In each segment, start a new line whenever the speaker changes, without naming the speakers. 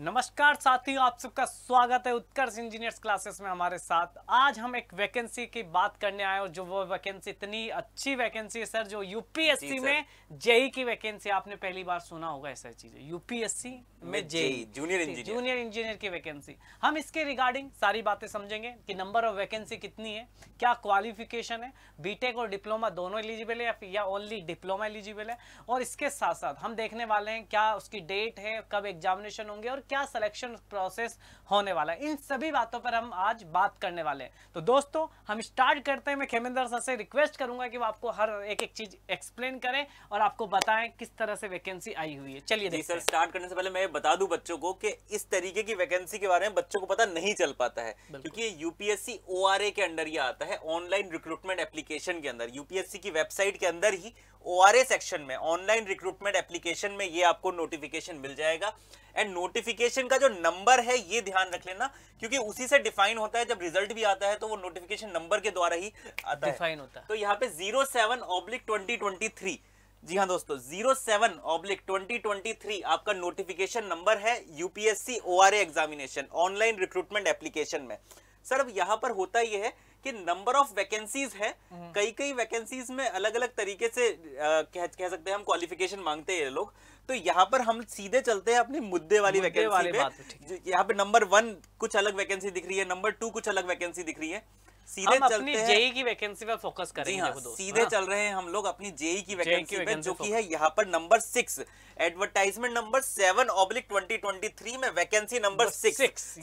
नमस्कार साथियों आप सबका स्वागत है उत्कर्ष इंजीनियर्स क्लासेस में हमारे साथ आज हम एक वैकेंसी की बात करने आए और जो वो वैकेंसी इतनी अच्छी वैकेंसी है सर जो यूपीएससी में जेई की वैकेंसी आपने पहली बार सुना होगा ऐसा चीज यूपीएससी में JE junior engineer junior engineer की वैकेंसी हम इसके रिगार्डिंग सारी बातें समझेंगे की नंबर ऑफ वैकेंसी कितनी है क्या क्वालिफिकेशन है बीटेक और डिप्लोमा दोनों एलिजिबल है या या ओनली डिप्लोमा एलिजिबल है और इसके साथ साथ हम देखने वाले हैं क्या उसकी डेट है कब एग्जामिनेशन होंगे और क्या सिलेक्शन प्रोसेस होने वाला है इन सभी बातों पर हम आज बात करने वाले हैं तो दोस्तों हम स्टार्ट करते हैं मैं खेमेंद्र सर से रिक्वेस्ट करूंगा कि वो आपको हर एक एक चीज एक्सप्लेन करें और आपको बताएं किस तरह से वैकेंसी आई हुई है चलिए
सर स्टार्ट करने से पहले मैं बता दूं बच्चों को कि इस तरीके की वैकेंसी के बारे में बच्चों को पता नहीं चल पाता है क्योंकि यूपीएससी ओ के अंडर ही आता है ऑनलाइन रिक्रूटमेंट एप्लीकेशन के अंदर यूपीएससी की वेबसाइट के अंदर ही ओ सेक्शन में ऑनलाइन रिक्रूटमेंट एप्लीकेशन में ये आपको नोटिफिकेशन मिल जाएगा एंड नोटिफिकेशन नोटिफिकेशन का जो नंबर है ये ध्यान रख लेना क्योंकि उसी से डिफाइन होता है जब रिजल्ट भी आता है तो वो नोटिफिकेशन नंबर के द्वारा ही आता डिफाइन होता है तो यहाँ पे zero seven oblique twenty twenty three जी हाँ दोस्तों zero seven oblique twenty twenty three आपका नोटिफिकेशन नंबर है UPSC O examination online recruitment application में सर अब यहाँ पर होता यह है कि नंबर ऑफ वैकेंसीज है कई कई वैकेंसीज में अलग अलग तरीके से आ, कह, कह सकते हैं हम क्वालिफिकेशन मांगते हैं लोग तो यहाँ पर हम सीधे चलते हैं अपने मुद्दे वाली वैकेंसी पे तो यहाँ पे नंबर वन कुछ अलग वैकेंसी दिख रही है नंबर टू कुछ अलग वैकेंसी दिख रही है सीधे हम चलते हैं जेई की वैकेंसी पर फोकस करें जी हाँ, सीधे हाँ? चल रहे हैं हम लोग अपनी जेई की वैकेंसी पर जो की है यहाँ पर number six advertisement number seven oblique twenty twenty three में वैकेंसी नंबर सिक्स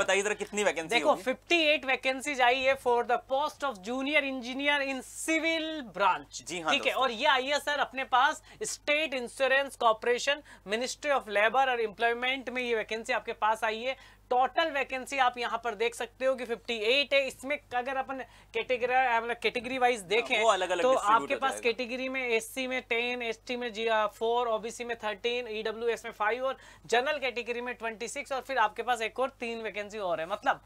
बताइए जरा कितनी वैकेंसी देखो
फिफ्टी एट वैकेंसी आई है for the post of junior engineer in civil branch जी हाँ ठीक है और ये आई है सर अपने पास State Insurance Corporation Ministry of Labour और इंप्लॉयमेंट में ये वैकेंसी आपके पास आई है टोटल वैकेंसी आप यहाँ पर देख सकते हो कि 58 है इसमें अगर अपन कैटेगरी मतलब कैटेगरी वाइज देखें वो अलग अलग तो आपके पास कैटेगरी में एससी में एस टी में फोर ओबीसी में थर्टीन ईडब्ल्यू e में फाइव और जनरल कैटेगरी में ट्वेंटी और फिर आपके पास एक और तीन वैकेंसी और है मतलब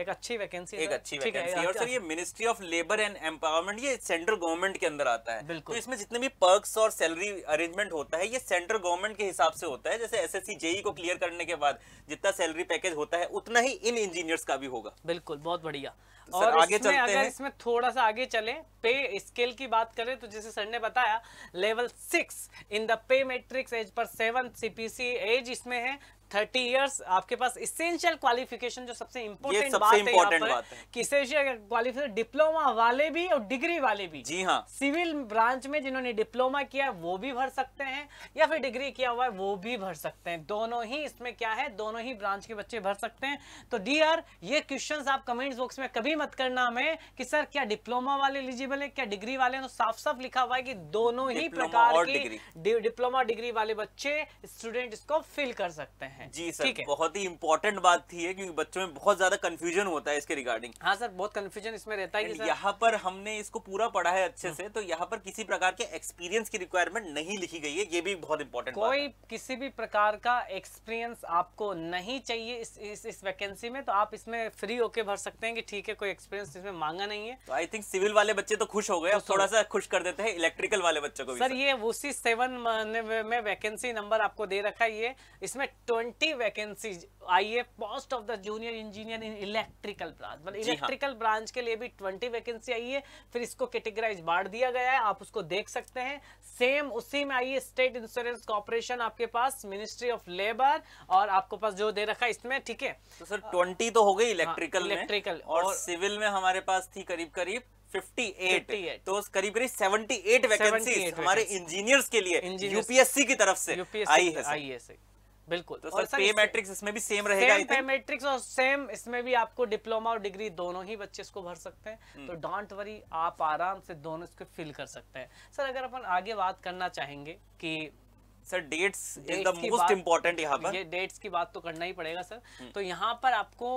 एक अच्छी वैकेंसी एक अच्छी वैकेंसी है और अच्छा। सर ये
Ministry of Labour and Empowerment ये सेंट्रल गवर्नमेंट के अंदर आता है तो इसमें जितने भी पर्क्स और सैलरी अरेंजमेंट होता है ये सेंट्रल गवर्नमेंट के हिसाब से होता है जैसे एसएससी जेई e को क्लियर करने के बाद जितना सैलरी पैकेज होता है उतना ही इन इंजीनियर्स का भी होगा बिल्कुल बहुत बढ़िया तो और आगे इसमें चलते अगर हैं इसमें
थोड़ा सा आगे चले पे स्केल की बात करें तो जैसे सर ने बताया level six in the pay matrix as per seven CPC as इसमें है थर्टी ईयर्स आपके पास इसेंशियल क्वालिफिकेशन जो सबसे इम्पोर्टेंट बात, है, बात है कि इसेंशियल क्वालिफिकेशन डिप्लोमा वाले भी और डिग्री वाले भी जी हाँ सिविल ब्रांच में जिन्होंने डिप्लोमा किया वो भी भर सकते हैं या फिर डिग्री किया हुआ है वो भी भर सकते हैं दोनों ही इसमें क्या है दोनों ही ब्रांच के बच्चे भर सकते हैं तो डियर ये क्वेश्चन आप कमेंट बॉक्स में कभी मत करना हमें कि सर क्या डिप्लोमा वाले एलिजिबल है क्या डिग्री वाले तो साफ साफ लिखा हुआ है कि दोनों ही प्रकार के डिप्लोमा डिग्री वाले बच्चे स्टूडेंट इसको फिल कर सकते
हैं है जी सर ठीक है बहुत ही इंपॉर्टेंट बात थी है क्योंकि बच्चों में बहुत ज्यादा कंफ्यूजन होता है इसके रिगार्डिंग हाँ सर बहुत कंफ्यूजन इसमें रहता है यहाँ पर हमने इसको पूरा पढ़ा है अच्छे हाँ। से तो यहाँ पर किसी प्रकार के एक्सपीरियंस की रिक्वायरमेंट नहीं लिखी गई है ये भी बहुत इंपॉर्टेंट कोई
किसी भी प्रकार का एक्सपीरियंस आपको नहीं चाहिए इस वैकेंसी में तो आप इसमें फ्री होके भर सकते हैं कि ठीक है कोई एक्सपीरियंस इसमें मांगा नहीं है
आई थिंक सिविल वाले बच्चे तो खुश हो गए थोड़ा सा खुश कर देते हैं इलेक्ट्रिकल वाले बच्चों को सर
ये उसी सेवन में वैकेंसी नंबर आपको दे रखा है ये इसमें ट्वेंटी वैकेंसीज आई है post of the junior engineer in electrical branch मतलब इलेक्ट्रिकल ब्रांच हाँ। के लिए भी ट्वेंटी वैकेंसी आई है फिर इसको कैटेगराइज बांट दिया गया है आप उसको देख सकते हैं सेम उसी में आई है स्टेट इंश्योरेंस कॉर्पोरेशन आपके पास मिनिस्ट्री ऑफ लेबर और आपको पास जो दे रखा है इसमें ठीक है
तो सर ट्वेंटी तो हो गई इलेक्ट्रिकल हाँ, इलेक्ट्रिकल और, और सिविल में हमारे पास थी करीब करीब 58, 58 तो करीब करीब 78 वैकेंसीज हमारे इंजीनियर्स के लिए यूपीएससी की तरफ से आई है आई है बिल्कुल तो सर पे मैट्रिक्स
इसमें भी सेम रहेगा सेम पे मैट्रिक्स और सेम इसमें भी आपको डिप्लोमा और डिग्री दोनों ही बच्चे इसको भर सकते हैं हम्म। तो डोंट वरी आप आराम से दोनों इसको फिल कर सकते हैं सर अगर अपन आगे बात करना चाहेंगे कि sir dates is the most important यहाँ पर ये डेट्स की बात तो करना ही पड़ेगा सर हम्म। तो यहाँ पर आपको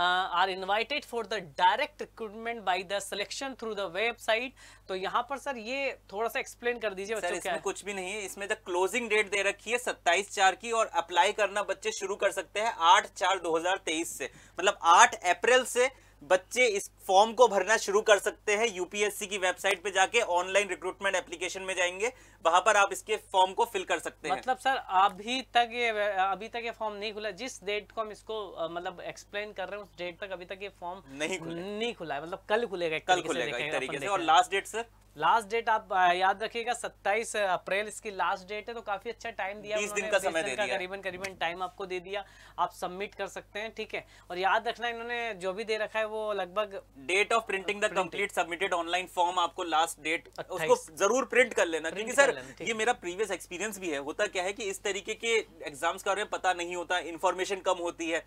are invited for the direct recruitment by the selection through the website तो यहाँ पर सर ये थोड़ा सा एक्सप्लेन कर
दीजिए बच्चों इसमें क्या कुछ भी नहीं है इसमें द क्लोजिंग डेट दे रखी है सत्ताईस चार की और अप्लाई करना बच्चे शुरू कर सकते हैं आठ चार दो से मतलब आठ अप्रैल से बच्चे इस फॉर्म को भरना शुरू कर सकते हैं यूपीएससी की वेबसाइट पे जाके ऑनलाइन रिक्रूटमेंट एप्लीकेशन में जाएंगे वहां पर आप इसके फॉर्म को फिल कर सकते हैं मतलब
सर अभी तक ये अभी तक ये फॉर्म नहीं खुला जिस डेट को हम इसको मतलब एक्सप्लेन कर रहे हैं उस डेट तक अभी तक ये फॉर्म नहीं खुला नहीं खुला है मतलब कल खुलेगा कल खुलेगा एक तरीके से और last date sir last date आप याद रखिएगा 27 अप्रैल इसकी लास्ट डेट है तो काफी अच्छा टाइम दिया दिन का समय दे दिया करीबन करीबन टाइम आपको दे दिया आप सबमिट कर सकते हैं ठीक है और याद रखना इन्होंने जो भी दे रखा है वो लगभग
date of printing the complete submitted online form आपको लास्ट डेट उसको जरूर प्रिंट कर लेना क्योंकि सर ये मेरा प्रीवियस एक्सपीरियंस भी है होता क्या है कि इस तरीके के एग्जाम्स का पता नहीं होता इन्फॉर्मेशन कम होती है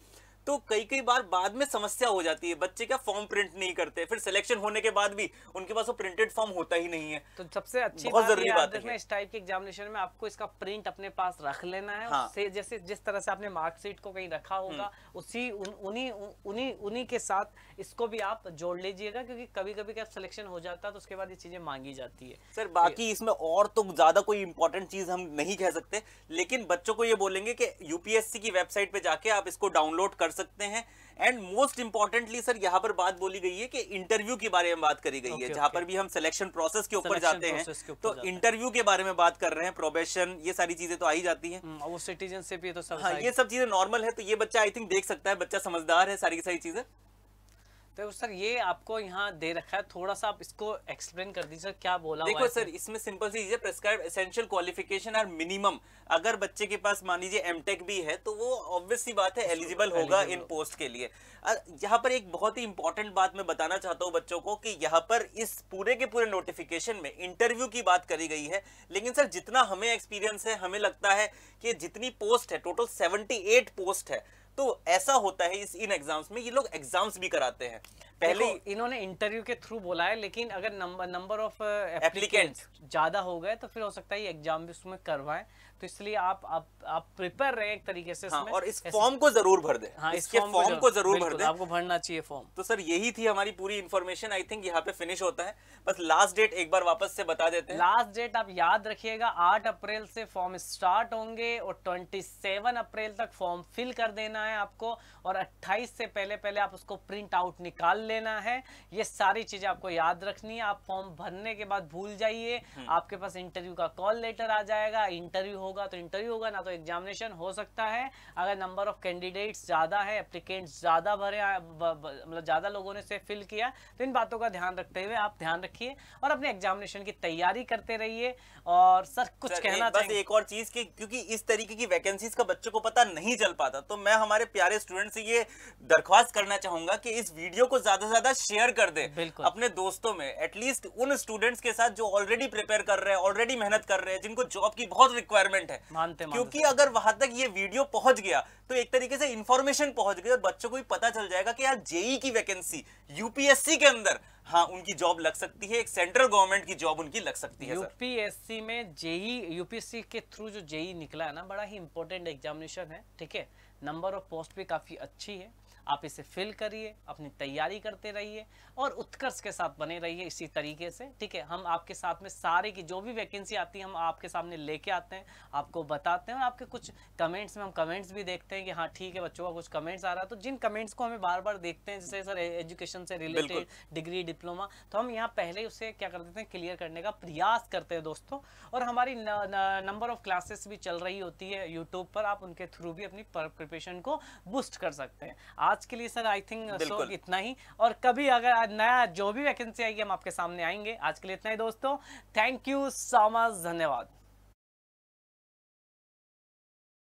तो कई कई बार बाद में समस्या हो जाती है बच्चे क्या फॉर्म प्रिंट नहीं करते फिर सिलेक्शन होने के बाद भी उनके पास वो प्रिंटेड फॉर्म होता ही नहीं है तो सबसे अच्छी बहुत जरूरी बात है इस
टाइप के एग्जामिनेशन में आपको इसका प्रिंट अपने पास रख लेना है हाँ। जैसे जिस तरह से आपने मार्कशीट को कहीं रखा हम्म। होगा उसी उन्हीं उन्हीं उन्हीं के साथ इसको भी आप जोड़ लीजिएगा
क्योंकि कभी कभी क्या
सिलेक्शन हो जाता है तो उसके बाद
ये चीजें मांगी जाती है
सर बाकी इसमें और
तो ज्यादा कोई इंपॉर्टेंट चीज हम नहीं कह सकते लेकिन बच्चों को ये बोलेंगे कि यूपीएससी की वेबसाइट पे जाके आप इसको डाउनलोड कर सकते हैं एंड मोस्ट इंपॉर्टेंटली सर यहाँ पर बात बोली गई है कि इंटरव्यू के बारे में बात करी गई okay, है जहां okay. पर भी हम सिलेक्शन प्रोसेस के ऊपर जाते हैं तो इंटरव्यू के बारे में बात कर रहे हैं प्रोबेशन ये सारी चीजें तो आई जाती है हम्म, वो सिटीजनशिप ये तो सब हाँ ये सब चीजें नॉर्मल है तो ये बच्चा आई थिंक देख सकता है बच्चा समझदार है सारी की सारी चीजें
तो सर ये आपको यहाँ दे रखा है थोड़ा सा आप इसको एक्सप्लेन कर दीजिए सर क्या
बोला देखो सर
इसमें सिंपल सी चीज है
prescribe essential qualification are minimum अगर बच्चे के पास मान लीजिए एमटेक भी है तो वो ऑब्वियसली बात है एलिजिबल तो होगा इन पोस्ट के लिए यहाँ पर एक बहुत ही इंपॉर्टेंट बात मैं बताना चाहता हूँ बच्चों को कि यहाँ पर इस पूरे के पूरे नोटिफिकेशन में इंटरव्यू की बात करी गई है लेकिन सर जितना हमें एक्सपीरियंस है हमें लगता है कि जितनी पोस्ट है टोटल सेवेंटी पोस्ट है तो ऐसा होता है इस इन एग्जाम्स में ये लोग एग्जाम्स भी कराते हैं पहले
इन्होंने इंटरव्यू के थ्रू बोला है लेकिन अगर नंबर नंबर ऑफ एप्लीकेंट
ज्यादा हो गए
तो फिर हो सकता है एग्जाम भी उसमें करवाएं तो इसलिए आप आप आप प्रिपेयर रहे एक तरीके से हाँ, और इस फॉर्म को जरूर भर दे हाँ, इसके फॉर्म को जरूर भर दे आपको भरना चाहिए फॉर्म
तो सर यही थी हमारी पूरी इन्फॉर्मेशन आई थिंक यहाँ पे फिनिश होता है बस लास्ट डेट एक बार वापस से बता देते हैं लास्ट डेट आप
याद रखिएगा आठ अप्रैल से फॉर्म स्टार्ट होंगे और ट्वेंटी अप्रैल तक फॉर्म फिल कर देना है आपको और अट्ठाईस से पहले पहले आप उसको प्रिंट आउट निकाल लेना है ये सारी चीजें आपको याद रखनी है आप फॉर्म भरने के बाद भूल जाइए हम्म। आपके पास इंटरव्यू का कॉल लेटर आ जाएगा इंटरव्यू होगा तो इंटरव्यू होगा ना तो एग्जामिनेशन हो सकता है अगर नंबर ऑफ कैंडिडेट्स ज़्यादा है एप्लीकेंट्स ज़्यादा भरे मतलब ज़्यादा लोगों ने से फिल किया तो इन बातों का ध्यान रखते हुए आप ध्यान रखिए और अपने एग्जामिनेशन की तैयारी करते रहिए
और सर कुछ सर, कहना बस एक और चीज़ की क्योंकि इस तरीके की वैकेंसीज का बच्चों को पता नहीं चल पाता तो मैं हमारे प्यारे स्टूडेंट से ये दरख्वास्त करना चाहूंगा कि इस वीडियो को ज़्यादा से ज़्यादा शेयर कर दे अपने दोस्तों में एटलीस्ट उन स्टूडेंट्स के साथ जो ऑलरेडी प्रिपेयर कर रहे हैं ऑलरेडी मेहनत कर रहे हैं जिनको जॉब की बहुत रिक्वायरमेंट रिक्वायरमेंट है मानते क्योंकि मानते अगर वहां तक ये वीडियो पहुंच गया तो एक तरीके से इन्फॉर्मेशन पहुंच गई और बच्चों को भी पता चल जाएगा कि यार जेई e की वैकेंसी यूपीएससी के अंदर हाँ उनकी जॉब लग सकती है एक सेंट्रल गवर्नमेंट की जॉब उनकी लग सकती है
यूपीएससी में जेई यूपीएससी e, के थ्रू जो जेई e निकला है ना बड़ा ही इंपॉर्टेंट एग्जामिनेशन है ठीक है नंबर ऑफ पोस्ट भी काफी अच्छी है आप इसे फिल करिए अपनी तैयारी करते रहिए और उत्कर्ष के साथ बने रहिए इसी तरीके से ठीक है हम आपके साथ में सारे की जो भी वैकेंसी आती है हम आपके सामने लेके आते हैं आपको बताते हैं और आपके कुछ कमेंट्स में हम कमेंट्स भी देखते हैं कि हाँ ठीक है बच्चों का कुछ कमेंट्स आ रहा है तो जिन कमेंट्स को हमें बार बार देखते हैं जैसे सर एजुकेशन से रिलेटेड डिग्री डिप्लोमा तो हम यहाँ पहले ही उसे क्या कर देते हैं क्लियर करने का प्रयास करते हैं दोस्तों और हमारी नंबर ऑफ क्लासेस भी चल रही होती है यूट्यूब पर आप उनके थ्रू भी अपनी प्रिपरेशन को बूस्ट कर सकते हैं आज के लिए सर आई थिंक सो इतना ही और कभी अगर नया जो भी वैकेंसी आएगी हम आपके सामने आएंगे आज के लिए इतना ही दोस्तों थैंक यू सो मच धन्यवाद